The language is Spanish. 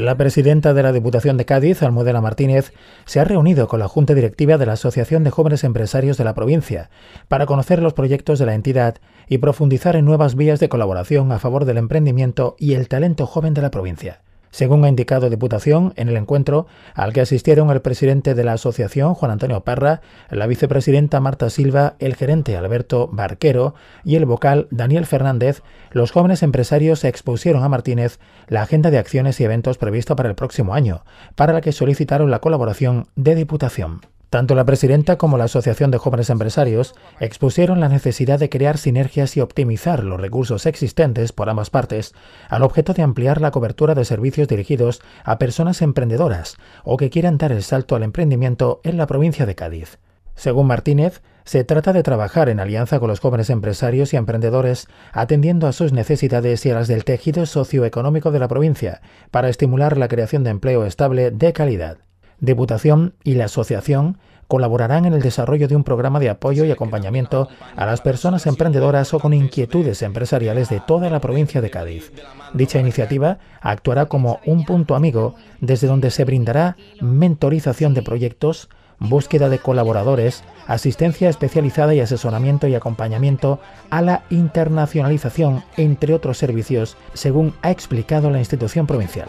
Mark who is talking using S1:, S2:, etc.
S1: La presidenta de la Diputación de Cádiz, Almudena Martínez, se ha reunido con la Junta Directiva de la Asociación de Jóvenes Empresarios de la provincia para conocer los proyectos de la entidad y profundizar en nuevas vías de colaboración a favor del emprendimiento y el talento joven de la provincia. Según ha indicado Diputación, en el encuentro al que asistieron el presidente de la asociación, Juan Antonio Parra, la vicepresidenta Marta Silva, el gerente Alberto Barquero y el vocal Daniel Fernández, los jóvenes empresarios expusieron a Martínez la agenda de acciones y eventos prevista para el próximo año, para la que solicitaron la colaboración de Diputación. Tanto la presidenta como la Asociación de Jóvenes Empresarios expusieron la necesidad de crear sinergias y optimizar los recursos existentes por ambas partes, al objeto de ampliar la cobertura de servicios dirigidos a personas emprendedoras o que quieran dar el salto al emprendimiento en la provincia de Cádiz. Según Martínez, se trata de trabajar en alianza con los jóvenes empresarios y emprendedores, atendiendo a sus necesidades y a las del tejido socioeconómico de la provincia, para estimular la creación de empleo estable de calidad. Deputación y la Asociación colaborarán en el desarrollo de un programa de apoyo y acompañamiento a las personas emprendedoras o con inquietudes empresariales de toda la provincia de Cádiz. Dicha iniciativa actuará como un punto amigo desde donde se brindará mentorización de proyectos, búsqueda de colaboradores, asistencia especializada y asesoramiento y acompañamiento a la internacionalización, entre otros servicios, según ha explicado la institución provincial.